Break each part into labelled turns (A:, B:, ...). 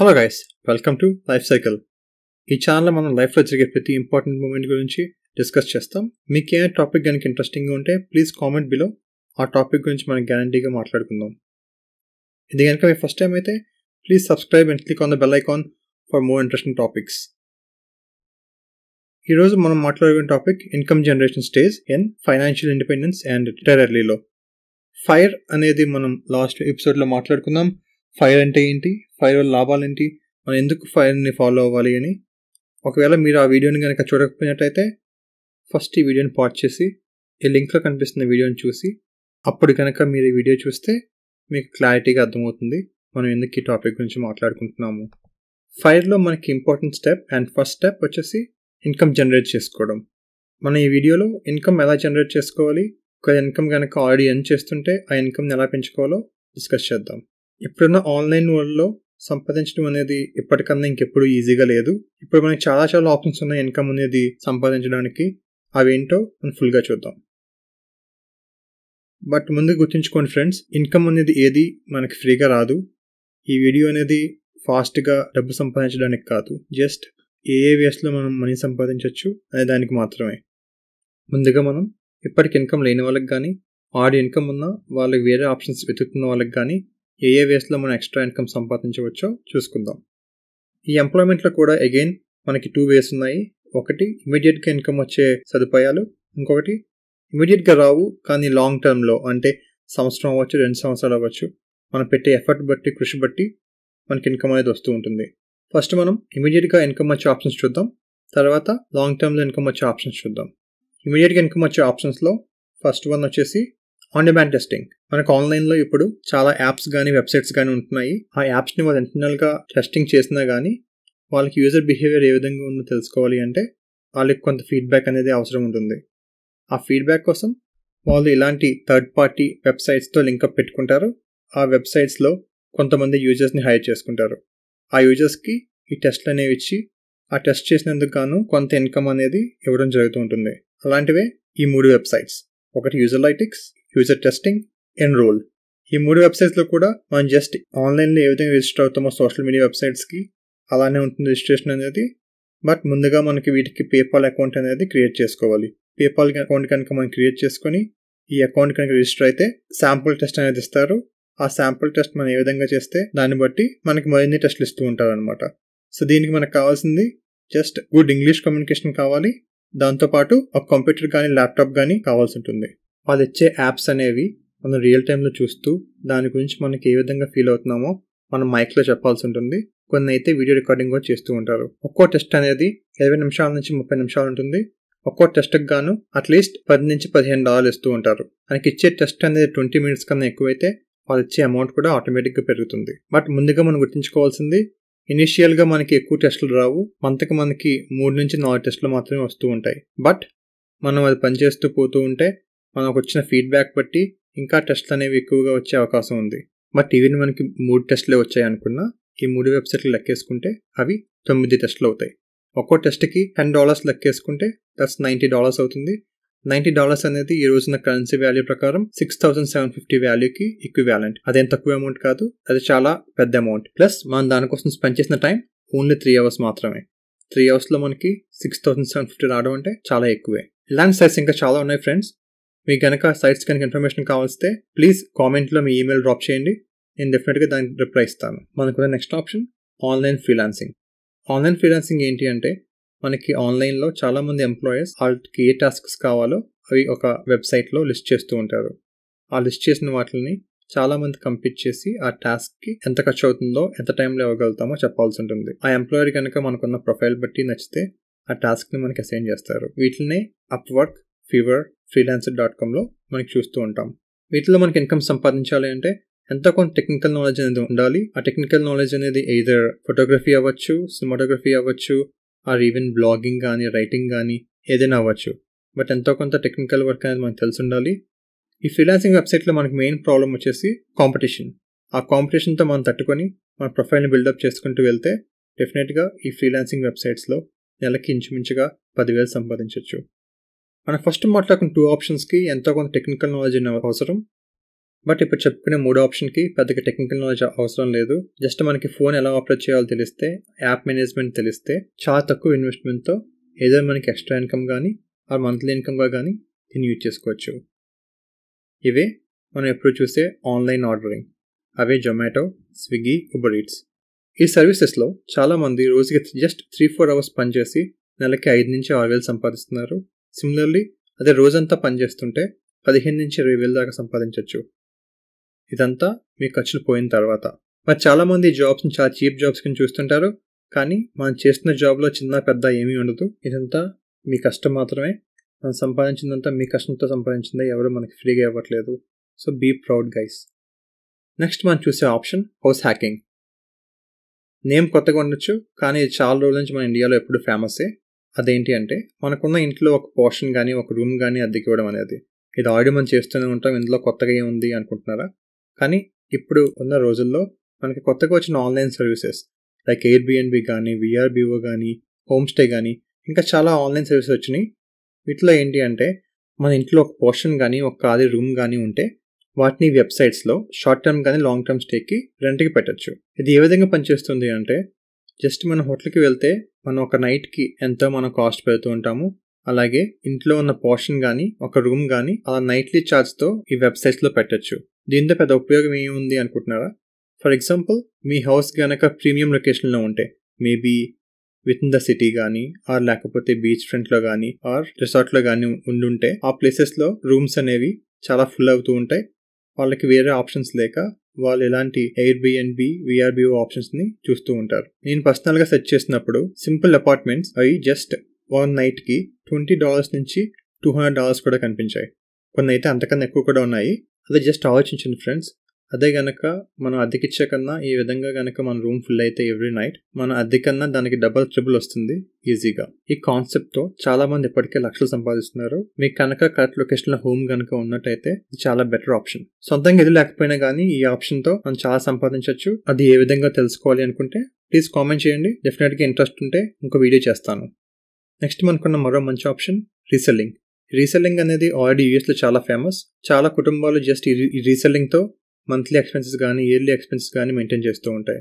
A: hello guys welcome to life cycle ఈ ఛానల్లో మనం లైఫ్లో జరిగే ప్రతి ఇంపార్టెంట్ మూమెంట్ గురించి డిస్కస్ చేస్తాం మీకు ఏ టాపిక్ కనుక ఇంట్రెస్టింగ్గా ఉంటే ప్లీజ్ కామెంట్ బిలో ఆ టాపిక్ గురించి మనం గ్యారంటీగా మాట్లాడుకుందాం ఇది కనుక మీ ఫస్ట్ టైం అయితే please subscribe and click on the bell icon for more interesting topics ఈరోజు మనం మాట్లాడుకునే topic income generation stage in financial independence and టెరర్లీలో ఫైర్ అనేది మనం లాస్ట్ ఎపిసోడ్లో మాట్లాడుకున్నాం ఫైర్ అంటే ఏంటి ఫైర్ వల్ల లాభాలు ఏంటి మనం ఎందుకు ఫైర్ని ఫాలో అవ్వాలి అని ఒకవేళ మీరు ఆ వీడియోని కనుక చూడకపోయినట్టయితే ఫస్ట్ ఈ వీడియోని పాజ్ చేసి ఈ లింక్లో కనిపిస్తున్న వీడియోని చూసి అప్పుడు కనుక మీరు ఈ వీడియో చూస్తే మీకు క్లారిటీగా అర్థమవుతుంది మనం ఎందుకు ఈ టాపిక్ గురించి మాట్లాడుకుంటున్నాము ఫైర్లో మనకి important step and first step వచ్చేసి ఇన్కమ్ జనరేట్ చేసుకోవడం మనం ఈ వీడియోలో ఇన్కమ్ ఎలా జనరేట్ చేసుకోవాలి ఒక ఇన్కమ్ కనుక ఆల్రెడీ ఎన్ చేస్తుంటే ఆ ఇన్కమ్ని ఎలా పెంచుకోవాలో డిస్కస్ చేద్దాం ఇప్పుడున్న ఆన్లైన్ వరల్డ్లో సంపాదించడం అనేది ఇప్పటికన్నా ఇంకెప్పుడు ఈజీగా లేదు ఇప్పుడు మనకి చాలా చాలా ఆప్షన్స్ ఉన్నాయి ఇన్కమ్ అనేది సంపాదించడానికి అవేంటో మనం ఫుల్గా చూద్దాం బట్ ముందు గుర్తుంచుకోండి ఫ్రెండ్స్ ఇన్కమ్ అనేది ఏది మనకి ఫ్రీగా రాదు ఈ వీడియో అనేది ఫాస్ట్గా డబ్బు సంపాదించడానికి కాదు జస్ట్ ఏ ఏ వేస్లో మనం మనీ సంపాదించవచ్చు అనే దానికి మాత్రమే ముందుగా మనం ఇప్పటికి ఇన్కమ్ లేని వాళ్ళకి కానీ ఆడి ఇన్కమ్ ఉన్న వాళ్ళకి వేరే ఆప్షన్స్ వెతుకుతున్న వాళ్ళకి కానీ ఏ ఏ వేస్లో మనం ఎక్స్ట్రా ఇన్కమ్ సంపాదించవచ్చో చూసుకుందాం ఈ ఎంప్లాయ్మెంట్లో కూడా అగైన్ మనకి టూ వేస్ ఉన్నాయి ఒకటి ఇమీడియట్గా ఇన్కమ్ వచ్చే సదుపాయాలు ఇంకొకటి ఇమీడియట్గా రావు కానీ లాంగ్ టర్మ్లో అంటే సంవత్సరం అవ్వచ్చు రెండు సంవత్సరాలు అవ్వచ్చు మనం పెట్టే ఎఫర్ట్ బట్టి కృషి బట్టి మనకి ఇన్కమ్ అనేది వస్తూ ఉంటుంది ఫస్ట్ మనం ఇమీడియట్గా ఇన్కమ్ వచ్చే ఆప్షన్స్ చూద్దాం తర్వాత లాంగ్ టర్మ్లో ఇన్కమ్ వచ్చే ఆప్షన్స్ చూద్దాం ఇమీడియట్గా ఇన్కమ్ వచ్చే ఆప్షన్స్లో ఫస్ట్ వన్ వచ్చేసి ఆన్ డిమాండ్ టెస్టింగ్ మనకు ఆన్లైన్లో ఇప్పుడు చాలా యాప్స్ కానీ వెబ్సైట్స్ కానీ ఉంటున్నాయి ఆ యాప్స్ని వాళ్ళు ఇంటర్నల్గా టెస్టింగ్ చేసినా కానీ వాళ్ళకి యూజర్ బిహేవియర్ ఏ విధంగా ఉందో తెలుసుకోవాలి అంటే వాళ్ళకి కొంత ఫీడ్బ్యాక్ అనేది అవసరం ఉంటుంది ఆ ఫీడ్బ్యాక్ కోసం వాళ్ళు ఇలాంటి థర్డ్ పార్టీ వెబ్సైట్స్తో లింకప్ పెట్టుకుంటారు ఆ వెబ్సైట్స్లో కొంతమంది యూజర్స్ని హైర్ చేసుకుంటారు ఆ యూజర్స్కి ఈ టెస్ట్లు అనేవి ఇచ్చి ఆ టెస్ట్ చేసినందుకు గాను కొంత ఇన్కమ్ అనేది ఇవ్వడం జరుగుతూ ఉంటుంది అలాంటివే ఈ మూడు వెబ్సైట్స్ ఒకటి Userlytics user testing enroll ఈ మూడు వెబ్సైట్స్లో కూడా మనం జస్ట్ ఆన్లైన్లో ఏ విధంగా రిజిస్టర్ అవుతామో సోషల్ మీడియా వెబ్సైట్స్కి అలానే ఉంటుంది రిజిస్ట్రేషన్ అనేది బట్ ముందుగా మనకి వీటికి పేపాల్ అకౌంట్ అనేది క్రియేట్ చేసుకోవాలి పేపాల్ అకౌంట్ కనుక మనం క్రియేట్ చేసుకొని ఈ అకౌంట్ కనుక రిజిస్టర్ అయితే శాంపుల్ టెస్ట్ అనేది ఇస్తారు ఆ శాంపుల్ టెస్ట్ మనం ఏ విధంగా చేస్తే దాన్ని బట్టి మనకి మరిన్ని టెస్ట్లు ఇస్తూ అనమాట సో దీనికి మనకు కావాల్సింది జస్ట్ గుడ్ ఇంగ్లీష్ కమ్యూనికేషన్ కావాలి దాంతోపాటు ఒక కంప్యూటర్ కానీ ల్యాప్టాప్ కానీ కావాల్సి ఉంటుంది వాళ్ళు ఇచ్చే యాప్స్ అనేవి మనం రియల్ టైంలో చూస్తూ దాని గురించి మనకి ఏ విధంగా ఫీల్ అవుతున్నామో మనం మైక్లో చెప్పాల్సి ఉంటుంది కొన్ని అయితే వీడియో రికార్డింగ్ కూడా చేస్తూ ఉంటారు ఒక్కో టెస్ట్ అనేది ఇరవై నిమిషాల నుంచి ముప్పై నిమిషాలు ఉంటుంది ఒక్కో టెస్ట్కి గాను అట్లీస్ట్ పది నుంచి పదిహేను డాలర్లు ఇస్తూ ఉంటారు మనకి ఇచ్చే టెస్ట్ అనేది ట్వంటీ మినిట్స్ కన్నా ఎక్కువైతే వాళ్ళు ఇచ్చే అమౌంట్ కూడా ఆటోమేటిక్గా పెరుగుతుంది బట్ ముందుగా మనం గుర్తుంచుకోవాల్సింది ఇనిషియల్గా మనకి ఎక్కువ టెస్టులు రావు మంతకు మనకి మూడు నుంచి నాలుగు టెస్టులు మాత్రమే వస్తూ ఉంటాయి బట్ మనం అది పనిచేస్తూ పోతూ ఉంటే మనకు వచ్చిన ఫీడ్బ్యాక్ బట్టి ఇంకా టెస్ట్లు అనేవి ఎక్కువగా వచ్చే అవకాశం ఉంది బట్ ఈవెన్ మనకి మూడు టెస్ట్లే వచ్చాయి అనుకున్నా ఈ మూడు వెబ్సైట్లు లెక్కేసుకుంటే అవి తొమ్మిది టెస్ట్లు అవుతాయి ఒక్కో టెస్ట్కి టెన్ డాలర్స్ లెక్కేసుకుంటే దట్స్ నైంటీ డాలర్స్ అవుతుంది నైంటీ డాలర్స్ అనేది ఈ రోజున కరెన్సీ వాల్యూ ప్రకారం సిక్స్ థౌసండ్ సెవెన్ ఫిఫ్టీ వాల్యూకి అది అదేం తక్కువ అమౌంట్ కాదు అది చాలా పెద్ద అమౌంట్ ప్లస్ మనం దానికోసం స్పెండ్ చేసిన టైం ఓన్లీ త్రీ అవర్స్ మాత్రమే త్రీ అవర్స్లో మనకి సిక్స్ థౌసండ్ సెవెన్ ఫిఫ్టీ రావడం అంటే చాలా ఎక్కువే ఇలాంటి సైజ్ ఇంకా చాలా ఉన్నాయి ఫ్రెండ్స్ మీకు కనుక సైట్స్ కనుక ఇన్ఫర్మేషన్ కావలిస్తే ప్లీజ్ కామెంట్లో మీ ఈమెయిల్ డ్రాప్ చేయండి నేను డెఫినెట్గా దానికి రిప్లై ఇస్తాను మనకున్న next option online freelancing online freelancing ఏంటి అంటే మనకి ఆన్లైన్లో చాలామంది ఎంప్లాయీస్ వాళ్ళకి ఏ టాస్క్స్ కావాలో అవి ఒక వెబ్సైట్లో లిస్ట్ చేస్తూ ఉంటారు ఆ లిస్ట్ చేసిన వాటిని చాలామంది కంప్లీట్ చేసి ఆ టాస్క్కి ఎంత ఖర్చు అవుతుందో ఎంత టైంలో ఇవ్వగలుగుతామో చెప్పాల్సి ఉంటుంది ఆ ఎంప్లాయర్ కనుక మనకున్న ప్రొఫైల్ బట్టి నచ్చితే ఆ టాస్క్ని మనకి అసైన్ చేస్తారు వీటినే అప్వర్క్ ఫీవర్ ఫ్రీలాన్సర్ డాట్ కామ్లో మనకి చూస్తూ ఉంటాం వీటిలో మనకి ఇన్కమ్ సంపాదించాలి అంటే ఎంతో కొంత టెక్నికల్ నాలెడ్జ్ అనేది ఉండాలి ఆ టెక్నికల్ నాలెడ్జ్ అనేది ఎయిదర్ ఫోటోగ్రఫీ అవ్వచ్చు సినిమాటోగ్రఫీ అవ్వచ్చు ఆర్ ఈవెన్ బ్లాగింగ్ కానీ రైటింగ్ కానీ ఏదైనా అవ్వచ్చు బట్ ఎంతో కొంత టెక్నికల్ వర్క్ అనేది మనకు తెలిసి ఉండాలి ఈ ఫ్రీలాన్సింగ్ వెబ్సైట్లో మనకి మెయిన్ ప్రాబ్లం వచ్చేసి కాంపిటీషన్ ఆ కాంపిటీషన్తో మనం తట్టుకొని మన ప్రొఫైల్ని బిల్డప్ చేసుకుంటూ వెళ్తే డెఫినెట్గా ఈ ఫ్రీలాన్సింగ్ వెబ్సైట్స్లో నెలకి ఇంచుమించుగా పదివేలు సంపాదించవచ్చు మనం ఫస్ట్ మాట్లాడుకున్న టూ ఆప్షన్స్కి ఎంతో కొంత టెక్నికల్ నాలెడ్జ్ అవసరం బట్ ఇప్పుడు చెప్పుకునే మూడు ఆప్షన్కి పెద్దగా టెక్నికల్ నాలెడ్జ్ అవసరం లేదు జస్ట్ మనకి ఫోన్ ఎలా ఆపరేట్ చేయాలో తెలిస్తే యాప్ మేనేజ్మెంట్ తెలిస్తే చాలా తక్కువ ఇన్వెస్ట్మెంట్తో ఏదో మనకి ఎక్స్ట్రా ఇన్కమ్ కానీ ఆ మంత్లీ ఇన్కమ్గా కానీ దీన్ని యూజ్ చేసుకోవచ్చు ఇవే మనం ఎప్పుడు చూసే ఆన్లైన్ ఆర్డరింగ్ అవే జొమాటో స్విగ్గీ ఉబర్ ఈట్స్ ఈ సర్వీసెస్లో చాలామంది రోజుకి జస్ట్ త్రీ ఫోర్ అవర్స్ పనిచేసి నెలకి ఐదు నుంచి ఆరు వేలు సంపాదిస్తున్నారు సిమిలర్లీ అదే రోజంతా పనిచేస్తుంటే పదిహేను నుంచి ఇరవై వేల దాకా సంపాదించవచ్చు ఇదంతా మీ ఖర్చులు పోయిన తర్వాత మరి చాలామంది జాబ్స్ని చాలా చీప్ జాబ్స్ కింద చూస్తుంటారు కానీ మనం చేస్తున్న జాబ్లో చిన్న పెద్ద ఏమీ ఉండదు ఇదంతా మీ కష్టం మాత్రమే మనం సంపాదించిందంతా మీ కష్టంతో సంపాదించిందే ఎవరు మనకి ఫ్రీగా ఇవ్వట్లేదు so be proud guys next మనం చూసే ఆప్షన్ హౌస్ హ్యాకింగ్ నేమ్ కొత్తగా ఉండొచ్చు కానీ ఇది చాలా రోజుల నుంచి మన ఇండియాలో ఎప్పుడు ఫేమసే అదేంటి అంటే మనకున్న ఇంట్లో ఒక పోర్షన్ కానీ ఒక రూమ్ కానీ అద్దెకి ఇవ్వడం అనేది ఇది ఆడియో మనం చేస్తూనే ఉంటాం ఇందులో కొత్తగా ఏముంది అనుకుంటున్నారా కానీ ఇప్పుడు ఉన్న రోజుల్లో మనకి కొత్తగా వచ్చిన ఆన్లైన్ సర్వీసెస్ లైక్ ఎయిర్బిఎన్బి కానీ విఆర్బిఓ కానీ హోమ్ స్టే కానీ ఇంకా చాలా ఆన్లైన్ సర్వీసెస్ వచ్చినాయి వీటిలో ఏంటి అంటే మన ఇంట్లో ఒక పోర్షన్ కానీ ఒక ఖాళీ రూమ్ కానీ ఉంటే వాటిని వెబ్సైట్స్లో షార్ట్ టర్మ్ కానీ లాంగ్ టర్మ్ స్టేకి రెంట్కి పెట్టచ్చు ఇది ఏ విధంగా పనిచేస్తుంది అంటే జస్ట్ మన హోటల్కి వెళ్తే మనం ఒక నైట్కి ఎంతో మనం కాస్ట్ పెడుతూ ఉంటాము అలాగే ఇంట్లో ఉన్న పోర్షన్ కానీ ఒక రూమ్ కానీ అలా నైట్లీ ఛార్జ్తో ఈ వెబ్సైట్స్లో పెట్టచ్చు దీంతో పెద్ద ఉపయోగం ఏముంది అనుకుంటున్నారా ఫర్ ఎగ్జాంపుల్ మీ హౌస్ కనుక ప్రీమియం లొకేషన్లో ఉంటే maybe with in the city కానీ ఆర్ లేకపోతే బీచ్ ఫ్రంట్లో కానీ ఆర్ రిసార్ట్లో కానీ ఉండుంటే ఆ ప్లేసెస్లో రూమ్స్ అనేవి చాలా ఫుల్ అవుతూ ఉంటాయి వాళ్ళకి వేరే ఆప్షన్స్ లేక వాళ్ళు ఎలాంటి ఎయిర్ బిఎన్బి విఆర్బిఓ ని చూస్తూ ఉంటారు నేను పర్సనల్గా సెర్చ్ చేసినప్పుడు సింపుల్ అపార్ట్మెంట్స్ అవి జస్ట్ వన్ నైట్ కి ట్వంటీ డాలర్స్ నుంచి టూ హండ్రెడ్ డాలర్స్ కూడా కనిపించాయి కొన్ని అయితే అంతకన్నా ఎక్కువ కూడా ఉన్నాయి అదే జస్ట్ ఆలోచించండి ఫ్రెండ్స్ అదే గనక మనం అద్దెకిచ్చే కన్నా ఈ విధంగా గనక మన రూమ్ ఫుల్ అయితే ఎవ్రీ నైట్ మన అద్దె కన్నా దానికి డబల్ ట్రిబుల్ వస్తుంది ఈజీగా ఈ కాన్సెప్ట్తో చాలా మంది ఇప్పటికే లక్షలు సంపాదిస్తున్నారు మీకు కనుక కరెక్ట్ లొకేషన్లో హోమ్ కనుక ఉన్నట్టయితే ఇది చాలా బెటర్ ఆప్షన్ సొంతంగా ఇది లేకపోయినా కానీ ఈ ఆప్షన్తో మనం చాలా సంపాదించవచ్చు అది ఏ విధంగా తెలుసుకోవాలి అనుకుంటే ప్లీజ్ కామెంట్ చేయండి డెఫినెట్గా ఇంట్రెస్ట్ ఉంటే ఇంకో వీడియో చేస్తాను నెక్స్ట్ మనకున్న మరో మంచి ఆప్షన్ రీసెల్లింగ్ రీసెల్లింగ్ అనేది ఆల్రెడీ యూఎస్లో చాలా ఫేమస్ చాలా కుటుంబాలు జస్ట్ ఈ రీసెల్లింగ్తో మంత్లీ ఎక్స్పెన్సెస్ కానీ ఇయర్లీ ఎక్స్పెన్సెస్ కానీ మెయింటైన్ చేస్తూ ఉంటాయి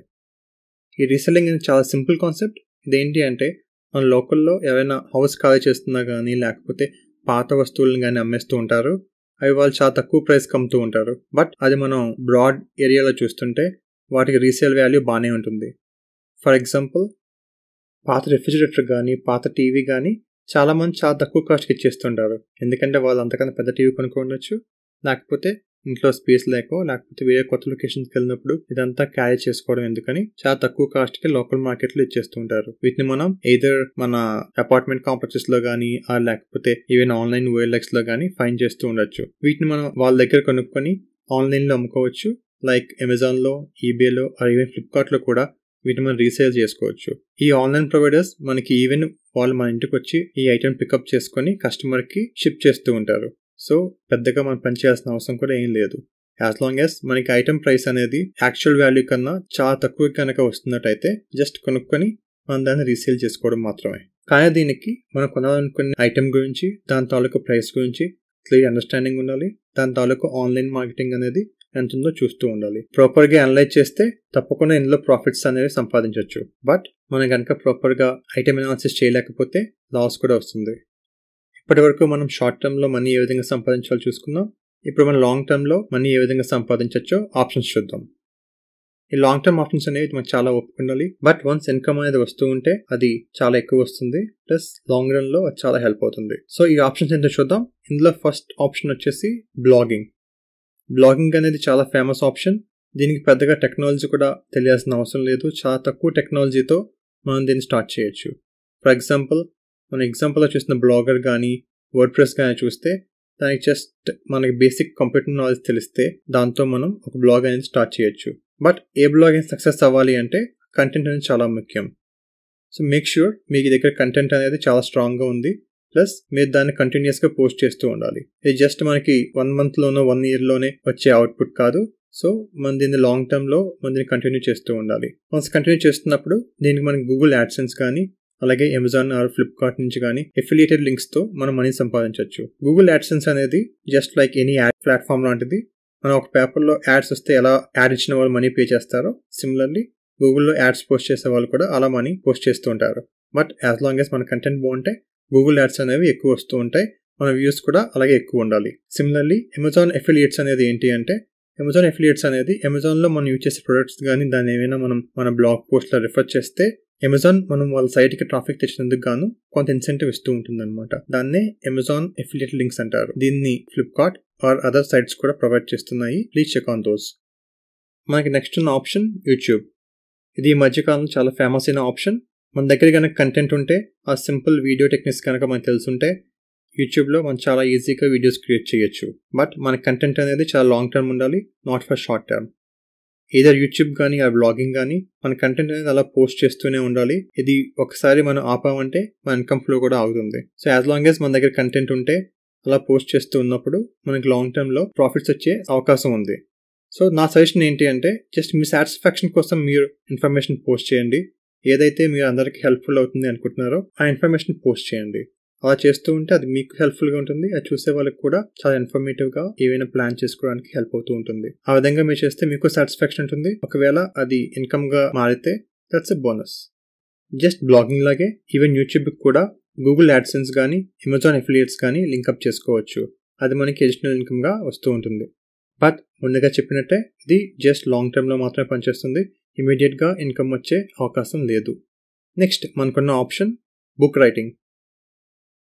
A: ఈ రీసెల్లింగ్ అనేది చాలా సింపుల్ కాన్సెప్ట్ ఇదేంటి అంటే మన లోకల్లో ఏవైనా హౌస్ ఖాళీ చేస్తున్నా కానీ లేకపోతే పాత వస్తువులను కానీ అమ్మేస్తూ ఉంటారు అవి వాళ్ళు చాలా తక్కువ ప్రైస్కి అమ్ముతూ ఉంటారు బట్ అది మనం బ్రాడ్ ఏరియాలో చూస్తుంటే వాటికి రీసేల్ వాల్యూ బాగానే ఉంటుంది ఫర్ ఎగ్జాంపుల్ పాత రిఫ్రిజిరేటర్ కానీ పాత టీవీ కానీ చాలామంది చాలా తక్కువ కాస్ట్కి ఇచ్చేస్తుంటారు ఎందుకంటే వాళ్ళు అంతకన్నా పెద్ద టీవీ కొనుక్కోండొచ్చు లేకపోతే ఇంట్లో స్పేస్ లేకో లేకపోతే వేరే కొత్త లొకేషన్కి వెళ్ళినప్పుడు ఇదంతా క్యారీ చేసుకోవడం ఎందుకని చాలా తక్కువ కాస్ట్ కి లోకల్ మార్కెట్ లో ఇచ్చేస్తూ ఉంటారు వీటిని మనం ఎయిదర్ మన అపార్ట్మెంట్ కాంప్లెక్సెస్ లో గానీ లేకపోతే ఈవెన్ ఆన్లైన్ ఓఎల్ఎక్స్ లో గానీ ఫైన్ చేస్తూ ఉండొచ్చు వీటిని మనం వాళ్ళ దగ్గర కొనుక్కొని ఆన్లైన్ లో అమ్ముకోవచ్చు లైక్ అమెజాన్ లో ఈబే లో ఈవెన్ ఫ్లిప్కార్ట్ లో కూడా వీటిని మనం రీసేల్ చేసుకోవచ్చు ఈ ఆన్లైన్ ప్రొవైడర్స్ మనకి ఈవెన్ వాళ్ళు మన ఇంటికి వచ్చి ఈ ఐటెం పికప్ చేసుకొని కస్టమర్కి షిప్ చేస్తూ ఉంటారు సో పెద్దగా మనం పనిచేయాల్సిన అవసరం కూడా ఏం లేదు యాజ్ లాంగ్ యాజ్ మనకి ఐటమ్ ప్రైస్ అనేది యాక్చువల్ వాల్యూ కన్నా చాలా తక్కువ కనుక వస్తున్నట్టయితే జస్ట్ కొనుక్కొని మనం దాన్ని రీసేల్ చేసుకోవడం మాత్రమే కానీ దీనికి మనం కొనాలనుకునే ఐటెం గురించి దాని తాలూకు ప్రైస్ గురించి క్లియర్ అండర్స్టాండింగ్ ఉండాలి దాని తాలూకు ఆన్లైన్ మార్కెటింగ్ అనేది ఎంత ఉందో చూస్తూ ఉండాలి ప్రాపర్గా అనలైజ్ చేస్తే తప్పకుండా ఇందులో ప్రాఫిట్స్ అనేవి సంపాదించవచ్చు బట్ మనం కనుక ప్రాపర్గా ఐటమ్ అనాలిసిస్ చేయలేకపోతే లాస్ కూడా వస్తుంది ఇప్పటి వరకు మనం షార్ట్ టర్మ్లో మనీ ఏ విధంగా సంపాదించాలో చూసుకుందాం ఇప్పుడు మనం లాంగ్ టర్మ్లో మనీ ఏ విధంగా సంపాదించవచ్చో ఆప్షన్స్ చూద్దాం ఈ లాంగ్ టర్మ్ ఆప్షన్స్ అనేవి మనకు చాలా ఓపిక ఉండాలి బట్ వన్స్ ఇన్కమ్ అనేది వస్తూ ఉంటే అది చాలా ఎక్కువ వస్తుంది ప్లస్ లాంగ్ రన్లో అది చాలా హెల్ప్ అవుతుంది సో ఈ ఆప్షన్స్ ఏంటో చూద్దాం ఇందులో ఫస్ట్ ఆప్షన్ వచ్చేసి బ్లాగింగ్ బ్లాగింగ్ అనేది చాలా ఫేమస్ ఆప్షన్ దీనికి పెద్దగా టెక్నాలజీ కూడా తెలియాల్సిన అవసరం లేదు చాలా తక్కువ టెక్నాలజీతో మనం దీన్ని స్టార్ట్ చేయొచ్చు ఫర్ ఎగ్జాంపుల్ మనం ఎగ్జాంపుల్గా చూసిన బ్లాగర్ కానీ వర్డ్ ప్రెస్ కానీ చూస్తే దానికి జస్ట్ మనకి బేసిక్ కంప్యూటర్ నాలెడ్జ్ తెలిస్తే దాంతో మనం ఒక బ్లాగ్ అనేది స్టార్ట్ చేయొచ్చు బట్ ఏ బ్లాగ్ అయినా సక్సెస్ అవ్వాలి అంటే కంటెంట్ అనేది చాలా ముఖ్యం సో మేక్ ష్యూర్ మీ దగ్గర కంటెంట్ అనేది చాలా స్ట్రాంగ్గా ఉంది ప్లస్ మీరు దాన్ని కంటిన్యూస్గా పోస్ట్ చేస్తూ ఉండాలి ఇది జస్ట్ మనకి వన్ మంత్లోనో వన్ ఇయర్లోనే వచ్చే అవుట్పుట్ కాదు సో మన దీన్ని లాంగ్ టర్మ్లో మన దీన్ని కంటిన్యూ చేస్తూ ఉండాలి మనం కంటిన్యూ చేస్తున్నప్పుడు దీనికి మనకి గూగుల్ యాడ్సెన్స్ కానీ అలాగే అమెజాన్ ఆర్ ఫ్లిప్కార్ట్ నుంచి కానీ ఎఫిలియేటెడ్ లింక్స్తో మనం మనీ సంపాదించవచ్చు గూగుల్ యాడ్సెన్స్ అనేది just like any ad platform లాంటిది మనం ఒక పేపర్లో యాడ్స్ వస్తే ఎలా యాడ్ ఇచ్చిన వాళ్ళు మనీ పే చేస్తారో సిమిలర్లీ గూగుల్లో యాడ్స్ పోస్ట్ చేసే వాళ్ళు కూడా అలా మనీ పోస్ట్ చేస్తూ ఉంటారు బట్ యాజ్ లాంగ్ యాజ్ మన కంటెంట్ బాగుంటే గూగుల్ యాడ్స్ అనేవి ఎక్కువ వస్తూ ఉంటాయి మన వ్యూస్ కూడా అలాగే ఎక్కువ ఉండాలి సిమిలర్లీ అమెజాన్ ఎఫిలియేట్స్ అనేది ఏంటి అంటే అమెజాన్ ఎఫిలియేట్స్ అనేది అమెజాన్లో మనం యూజ్ చేసే ప్రొడక్ట్స్ కానీ దాన్ని ఏమైనా మనం మన బ్లాగ్ పోస్ట్లో రిఫర్ చేస్తే అమెజాన్ మనం వాళ్ళ సైట్కి ట్రాఫిక్ తెచ్చినందుకు గాను కొంత ఇన్సెంటివ్ ఇస్తూ అనమాట దాన్నే అమెజాన్ ఎఫిలియట్ లింక్స్ అంటారు దీన్ని ఫ్లిప్కార్ట్ ఆర్ అదర్ సైట్స్ కూడా ప్రొవైడ్ చేస్తున్నాయి ప్లీజ్ చెక్ ఆన్ దోస్ మనకి నెక్స్ట్ ఉన్న ఆప్షన్ యూట్యూబ్ ఇది ఈ మధ్యకాలంలో చాలా ఫేమస్ అయిన ఆప్షన్ మన దగ్గర కనుక కంటెంట్ ఉంటే ఆ సింపుల్ వీడియో టెక్నిక్స్ కనుక మనకు తెలుసుంటే యూట్యూబ్లో మనం చాలా ఈజీగా వీడియోస్ క్రియేట్ చేయొచ్చు బట్ మన కంటెంట్ అనేది చాలా లాంగ్ టర్మ్ ఉండాలి నాట్ ఫర్ షార్ట్ టర్మ్ ఏదో యూట్యూబ్ కానీ ఆ బ్లాగింగ్ కానీ మన కంటెంట్ అనేది అలా పోస్ట్ చేస్తూనే ఉండాలి ఇది ఒకసారి మనం ఆపామంటే మన ఇన్కమ్ ఫ్లో కూడా ఆగుతుంది సో యాజ్ లాంగ్ యాజ్ మన దగ్గర కంటెంట్ ఉంటే అలా పోస్ట్ చేస్తూ ఉన్నప్పుడు మనకి లాంగ్ టర్మ్లో ప్రాఫిట్స్ వచ్చే అవకాశం ఉంది సో నా సజెషన్ ఏంటి అంటే జస్ట్ మీ సాటిస్ఫాక్షన్ కోసం మీరు ఇన్ఫర్మేషన్ పోస్ట్ చేయండి ఏదైతే మీరు అందరికీ హెల్ప్ఫుల్ అవుతుంది అనుకుంటున్నారో ఆ ఇన్ఫర్మేషన్ పోస్ట్ చేయండి అలా చేస్తూ ఉంటే అది మీకు హెల్ప్ఫుల్గా ఉంటుంది అది చూసే వాళ్ళకి కూడా చాలా ఇన్ఫర్మేటివ్గా ఏవైనా ప్లాన్ చేసుకోవడానికి హెల్ప్ అవుతూ ఉంటుంది ఆ విధంగా మీరు చేస్తే మీకు సాటిస్ఫాక్షన్ ఉంటుంది ఒకవేళ అది ఇన్కమ్గా మారితే that's a bonus just blogging లాగే ఈవెన్ యూట్యూబ్ కూడా గూగుల్ యాడ్సెన్స్ కానీ అమెజాన్ ఎఫిలియేట్స్ కానీ లింకప్ చేసుకోవచ్చు అది మనకి అడిషనల్ ఇన్కమ్గా వస్తూ ఉంటుంది బట్ ముందుగా చెప్పినట్టే ఇది జస్ట్ లాంగ్ టర్మ్లో మాత్రమే పనిచేస్తుంది గా ఇన్కమ్ వచ్చే అవకాశం లేదు నెక్స్ట్ మనకున్న ఆప్షన్ బుక్ రైటింగ్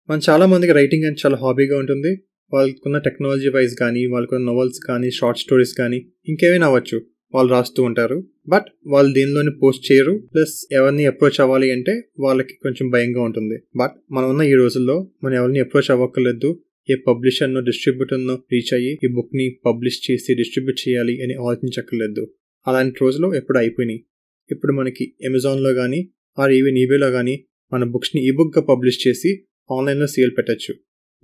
A: మన చాలామందికి రైటింగ్ అని చాలా హాబీగా ఉంటుంది వాళ్ళకున్న టెక్నాలజీ వైజ్ కానీ వాళ్ళకున్న నోవెల్స్ కానీ షార్ట్ స్టోరీస్ కానీ ఇంకేమైనా అవ్వచ్చు వాళ్ళు రాస్తూ ఉంటారు బట్ వాళ్ళు దీనిలోని పోస్ట్ చేయరు ప్లస్ ఎవరిని అప్రోచ్ అవ్వాలి అంటే వాళ్ళకి కొంచెం భయంగా ఉంటుంది బట్ మనం ఉన్న ఈ రోజుల్లో మనం ఎవరిని అప్రోచ్ అవ్వక్కర్లేదు ఏ పబ్లిషర్నో డిస్ట్రిబ్యూటర్నో రీచ్ అయ్యి ఈ బుక్ని పబ్లిష్ చేసి డిస్ట్రిబ్యూట్ చేయాలి అని ఆలోచించక్కర్లేదు అలాంటి రోజులు ఎప్పుడు అయిపోయినాయి ఇప్పుడు మనకి అమెజాన్లో కానీ ఆర్ ఈవెన్ ఈబేలో కానీ మన బుక్స్ని ఈ బుక్గా పబ్లిష్ చేసి ఆన్లైన్లో సేల్ పెట్టచ్చు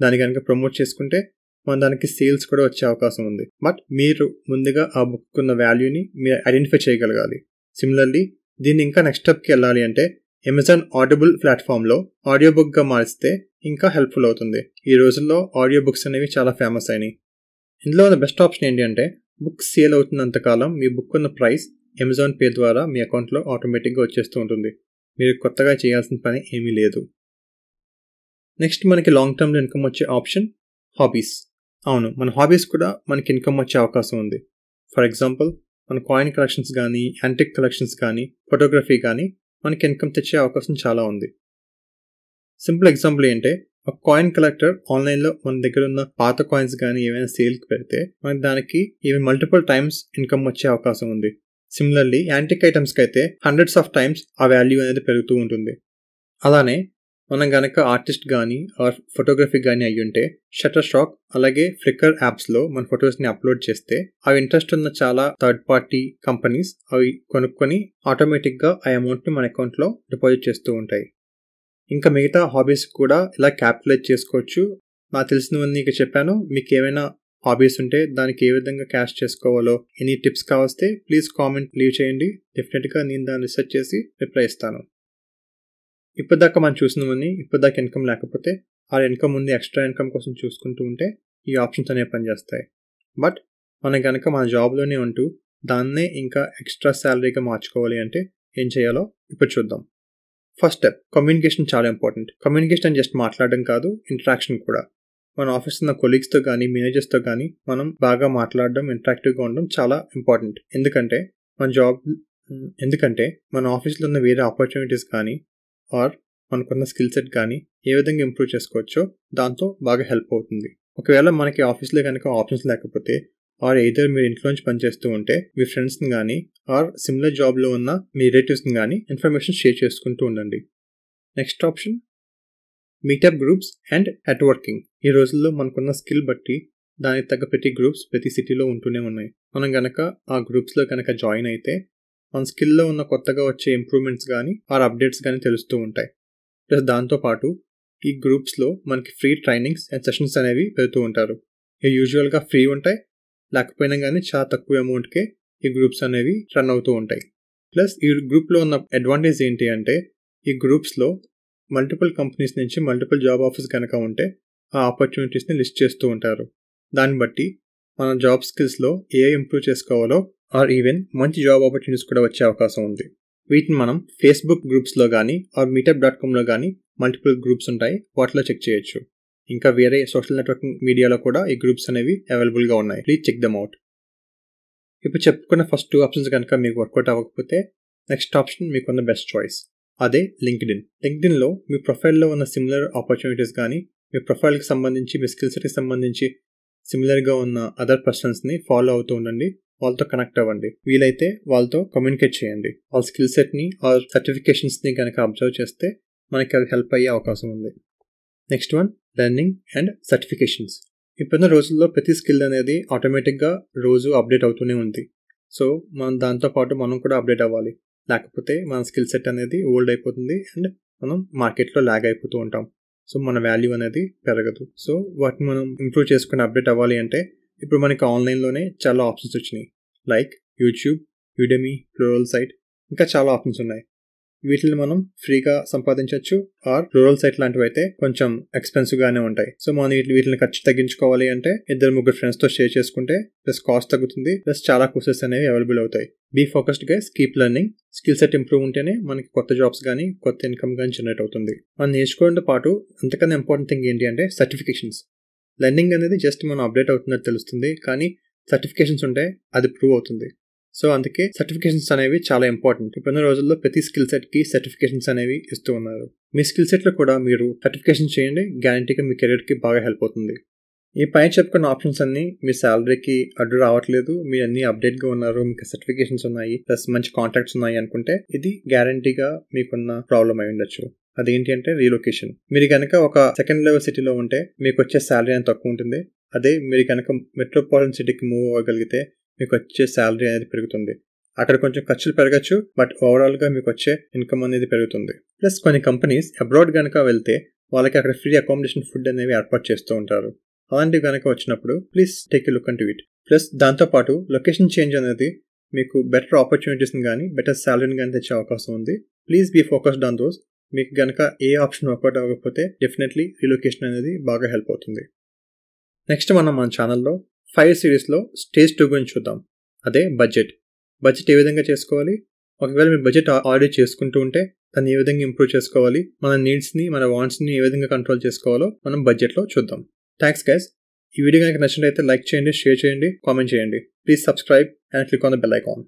A: దాన్ని కనుక ప్రమోట్ చేసుకుంటే మన దానికి సేల్స్ కూడా వచ్చే అవకాశం ఉంది బట్ మీరు ముందుగా ఆ బుక్ ఉన్న వాల్యూని మీరు ఐడెంటిఫై చేయగలగాలి సిమిలర్లీ దీన్ని ఇంకా నెక్స్ట్ స్టెప్కి వెళ్ళాలి అంటే అమెజాన్ ఆడిబుల్ ప్లాట్ఫామ్లో ఆడియో బుక్గా మారిస్తే ఇంకా హెల్ప్ఫుల్ అవుతుంది ఈ రోజుల్లో ఆడియో బుక్స్ అనేవి చాలా ఫేమస్ అయినాయి ఇందులో ఉన్న బెస్ట్ ఆప్షన్ ఏంటి అంటే బుక్ సేల్ అవుతున్నంతకాలం మీ బుక్ ఉన్న ప్రైస్ అమెజాన్ పే ద్వారా మీ అకౌంట్లో ఆటోమేటిక్గా వచ్చేస్తూ ఉంటుంది మీరు కొత్తగా చేయాల్సిన పని ఏమీ లేదు నెక్స్ట్ మనకి లాంగ్ టర్మ్లో ఇన్కమ్ వచ్చే ఆప్షన్ హాబీస్ అవును మన హాబీస్ కూడా మనకి ఇన్కమ్ వచ్చే అవకాశం ఉంది ఫర్ ఎగ్జాంపుల్ మన కాయిన్ కలెక్షన్స్ కానీ యాంటిక్ కలెక్షన్స్ కానీ ఫోటోగ్రఫీ కానీ మనకి ఇన్కమ్ తెచ్చే అవకాశం చాలా ఉంది సింపుల్ ఎగ్జాంపుల్ ఏంటంటే ఒక కాయిన్ కలెక్టర్ ఆన్లైన్లో మన దగ్గర ఉన్న పాత కాయిన్స్ కానీ ఏమైనా సేల్కి పెడితే మనకి దానికి ఇవి మల్టిపుల్ టైమ్స్ ఇన్కమ్ వచ్చే అవకాశం ఉంది సిమిలర్లీ యాంటిక్ ఐటమ్స్కి అయితే హండ్రెడ్స్ ఆఫ్ టైమ్స్ ఆ వాల్యూ అనేది పెరుగుతూ ఉంటుంది అలానే మనం కనుక ఆర్టిస్ట్ కానీ ఆర్ ఫోటోగ్రఫీ కానీ అయ్యుంటే షటర్ షాక్ అలాగే ఫ్లిక్కర్ యాప్స్లో మన ఫొటోస్ని అప్లోడ్ చేస్తే అవి ఇంట్రెస్ట్ ఉన్న చాలా థర్డ్ పార్టీ కంపెనీస్ అవి కొనుక్కొని ఆటోమేటిక్గా ఆ అమౌంట్ని మన అకౌంట్లో డిపాజిట్ చేస్తూ ఉంటాయి ఇంకా మిగతా హాబీస్ కూడా ఇలా క్యాపిటలైజ్ చేసుకోవచ్చు నాకు తెలిసినవన్నీ ఇక చెప్పాను మీకు ఏమైనా హాబీస్ ఉంటే దానికి ఏ విధంగా క్యాష్ చేసుకోవాలో ఎనీ టిప్స్ కావస్తే ప్లీజ్ కామెంట్ లీవ్ చేయండి డెఫినెట్గా నేను దాన్ని రీసెర్చ్ చేసి రిప్లై ఇస్తాను ఇప్పటిదాకా మనం చూసిన ఇప్పటిదాకా ఇన్కమ్ లేకపోతే ఆ ఇన్కమ్ ఉంది ఎక్స్ట్రా ఇన్కమ్ కోసం చూసుకుంటూ ఉంటే ఈ ఆప్షన్స్ అనేవి పనిచేస్తాయి బట్ మనం కనుక మన జాబ్లోనే ఉంటూ దాన్నే ఇంకా ఎక్స్ట్రా శాలరీగా మార్చుకోవాలి అంటే ఏం చేయాలో ఇప్పుడు చూద్దాం ఫస్ట్ స్టెప్ కమ్యూనికేషన్ చాలా ఇంపార్టెంట్ కమ్యూనికేషన్ జస్ట్ మాట్లాడడం కాదు ఇంటరాక్షన్ కూడా మన ఆఫీస్ ఉన్న కొలీగ్స్తో కానీ మేనేజర్స్తో కానీ మనం బాగా మాట్లాడడం ఇంటరాక్టివ్గా ఉండడం చాలా ఇంపార్టెంట్ ఎందుకంటే మన జాబ్ ఎందుకంటే మన ఆఫీస్లో ఉన్న వేరే ఆపర్చునిటీస్ కానీ ఆర్ మనకున్న స్కిల్ సెట్ కానీ ఏ విధంగా ఇంప్రూవ్ చేసుకోవచ్చో దాంతో బాగా హెల్ప్ అవుతుంది ఒకవేళ మనకి ఆఫీస్లో కనుక ఆప్షన్స్ లేకపోతే ఆర్ ఏదో మీరు ఇంట్లోంచి పనిచేస్తూ ఉంటే మీ ఫ్రెండ్స్ని కానీ ఆర్ సిమిలర్ జాబ్లో ఉన్న మీ రిలేటివ్స్ని కానీ ఇన్ఫర్మేషన్ షేర్ చేసుకుంటూ ఉండండి next option meetup groups and networking ఈ రోజుల్లో మనకున్న స్కిల్ బట్టి దానికి తగ్గ ప్రతి గ్రూప్స్ ప్రతి సిటీలో ఉంటూనే ఉన్నాయి మనం కనుక ఆ గ్రూప్స్లో కనుక జాయిన్ అయితే మన స్కిల్లో ఉన్న కొత్తగా వచ్చే ఇంప్రూవ్మెంట్స్ కానీ ఆర్ అప్డేట్స్ కానీ తెలుస్తూ ఉంటాయి ప్లస్ దాంతోపాటు ఈ గ్రూప్స్లో మనకి ఫ్రీ ట్రైనింగ్స్ అండ్ సెషన్స్ అనేవి పెడుతూ ఉంటారు ఇవి యూజువల్గా ఫ్రీ ఉంటాయి లేకపోయినా కానీ చాలా తక్కువ అమౌంట్కే ఈ గ్రూప్స్ అనేవి రన్ అవుతూ ఉంటాయి ప్లస్ ఈ గ్రూప్లో ఉన్న అడ్వాంటేజ్ ఏంటి అంటే ఈ గ్రూప్స్లో మల్టిపుల్ కంపెనీస్ నుంచి మల్టిపుల్ జాబ్ ఆఫర్స్ కనుక ఉంటే ఆ ఆపర్చునిటీస్ని లిస్ట్ చేస్తూ ఉంటారు దాన్ని బట్టి మన జాబ్ స్కిల్స్లో ఏ ఇంప్రూవ్ చేసుకోవాలో ఆర్ ఈవెన్ మంచి జాబ్ ఆపర్చునిటీస్ కూడా వచ్చే అవకాశం ఉంది వీటిని మనం ఫేస్బుక్ గ్రూప్స్లో కానీ ఆర్ మీటప్ డాట్ కామ్లో కానీ మల్టిపుల్ గ్రూప్స్ ఉంటాయి వాటిలో చెక్ చేయొచ్చు ఇంకా వేరే సోషల్ నెట్వర్కింగ్ మీడియాలో కూడా ఈ గ్రూప్స్ అనేవి అవైలబుల్గా ఉన్నాయి ప్లీజ్ చెక్ దమ్ అవుట్ ఇప్పుడు చెప్పుకున్న ఫస్ట్ టూ ఆప్షన్స్ కనుక మీకు వర్కౌట్ అవ్వకపోతే నెక్స్ట్ ఆప్షన్ మీకు ఉన్న బెస్ట్ చాయిస్ అదే లింక్డ్ఇన్ లింక్డ్ఇన్లో మీ ప్రొఫైల్లో ఉన్న సిమిలర్ ఆపర్చునిటీస్ కానీ మీ ప్రొఫైల్కి సంబంధించి మీ స్కిల్ సెట్కి సంబంధించి సిమిలర్గా ఉన్న అదర్ పర్సన్స్ని ఫాలో అవుతూ ఉండండి వాళ్ళతో కనెక్ట్ అవ్వండి వీలైతే వాళ్ళతో కమ్యూనికేట్ చేయండి వాళ్ళ స్కిల్ సెట్ని ఆ సర్టిఫికేషన్స్ని కనుక అబ్జర్వ్ చేస్తే మనకి అది హెల్ప్ అయ్యే అవకాశం ఉంది next one learning and certifications ఇప్పుడున్న రోజుల్లో ప్రతి స్కిల్ అనేది ఆటోమేటిక్గా రోజు అప్డేట్ అవుతూనే ఉంది సో మనం దాంతోపాటు మనం కూడా అప్డేట్ అవ్వాలి లేకపోతే మన స్కిల్ సెట్ అనేది ఓల్డ్ అయిపోతుంది అండ్ మనం మార్కెట్లో ల్యాగ్ అయిపోతూ ఉంటాం సో మన వాల్యూ అనేది పెరగదు సో వాటిని మనం ఇంప్రూవ్ చేసుకుని అప్డేట్ అవ్వాలి అంటే ఇప్పుడు మనకి ఆన్లైన్లోనే చాలా ఆప్షన్స్ వచ్చినాయి లైక్ యూట్యూబ్ యూడెమీ రూరల్ సైట్ ఇంకా చాలా ఆప్షన్స్ ఉన్నాయి వీటిని మనం ఫ్రీగా సంపాదించవచ్చు ఆర్ రూరల్ సైట్ లాంటివి అయితే కొంచెం గానే ఉంటాయి సో మనం వీటి వీటిని ఖర్చు తగ్గించుకోవాలి అంటే ఇద్దరు ముగ్గురు ఫ్రెండ్స్తో షేర్ చేసుకుంటే ప్లస్ కాస్ట్ తగ్గుతుంది ప్లస్ చాలా కోర్సెస్ అనేవి అవైలబుల్ అవుతాయి బీ ఫోకస్డ్ గా keep learning skill set improve ఉంటేనే మనకి కొత్త జాబ్స్ కానీ కొత్త ఇన్కమ్ కానీ జనరేట్ అవుతుంది మనం నేర్చుకోవడంతో పాటు అంతకన్నా ఇంపార్టెంట్ థింగ్ ఏంటి అంటే సర్టిఫికేషన్స్ లెర్నింగ్ అనేది జస్ట్ మనం అప్డేట్ అవుతున్నట్టు తెలుస్తుంది కానీ సర్టిఫికేషన్స్ ఉంటే అది ప్రూవ్ అవుతుంది సో అందుకే సర్టిఫికేషన్స్ అనేవి చాలా ఇంపార్టెంట్ ఇప్పుడు రోజుల్లో ప్రతి స్కిల్ సెట్కి సర్టిఫికేషన్స్ అనేవి ఇస్తూ ఉన్నారు మీ స్కిల్ సెట్లో కూడా మీరు సర్టిఫికేషన్ చేయండి గ్యారంటీగా మీ కెరీర్కి బాగా హెల్ప్ అవుతుంది ఈ పైన చెప్పుకున్న ఆప్షన్స్ అన్నీ మీ శాలరీకి అడ్డు రావట్లేదు మీరు అన్ని అప్డేట్గా ఉన్నారు మీకు సర్టిఫికేషన్స్ ఉన్నాయి ప్లస్ మంచి కాంటాక్ట్స్ ఉన్నాయి అనుకుంటే ఇది గ్యారంటీగా మీకున్న ప్రాబ్లం అయి ఉండొచ్చు అదేంటి అంటే రీలొకేషన్ మీరు కనుక ఒక సెకండ్ లెవెల్ సిటీలో ఉంటే మీకు వచ్చే శాలరీ అనేది తక్కువ ఉంటుంది అదే మీరు కనుక మెట్రోపాలిటన్ సిటీకి మూవ్ అవ్వగలిగితే మీకు వచ్చే శాలరీ అనేది పెరుగుతుంది అక్కడ కొంచెం ఖర్చులు పెరగచ్చు బట్ ఓవరాల్గా మీకు వచ్చే ఇన్కమ్ అనేది పెరుగుతుంది ప్లస్ కొన్ని కంపెనీస్ అబ్రాడ్ కనుక వెళ్తే వాళ్ళకి అక్కడ ఫ్రీ అకామిడేషన్ ఫుడ్ అనేవి ఏర్పాటు చేస్తూ ఉంటారు అలాంటివి కనుక వచ్చినప్పుడు please take a look and it plus దాంతోపాటు లొకేషన్ చేంజ్ అనేది మీకు బెటర్ ఆపర్చునిటీస్ని కానీ బెటర్ శాలరీని కానీ తెచ్చే అవకాశం ఉంది please be focused on those మీకు గనక ఏ ఆప్షన్ వర్కౌట్ అవ్వకపోతే డెఫినెట్లీ రిలోకేషన్ అనేది బాగా హెల్ప్ అవుతుంది నెక్స్ట్ మనం మన ఛానల్లో ఫైవ్ సిరీస్లో స్టేజ్ టూ గురించి చూద్దాం అదే బడ్జెట్ బడ్జెట్ ఏ విధంగా చేసుకోవాలి ఒకవేళ మీ బడ్జెట్ ఆడిట్ చేసుకుంటూ ఉంటే దాన్ని ఏ విధంగా ఇంప్రూవ్ చేసుకోవాలి మన నీడ్స్ని మన వాంట్స్ని ఏ విధంగా కంట్రోల్ చేసుకోవాలో మనం బడ్జెట్లో చూద్దాం థ్యాంక్స్ గైస్ ఈ వీడియో కనుక నచ్చినట్లయితే లైక్ చేయండి షేర్ చేయండి కామెంట్ చేయండి please subscribe and click on the bell icon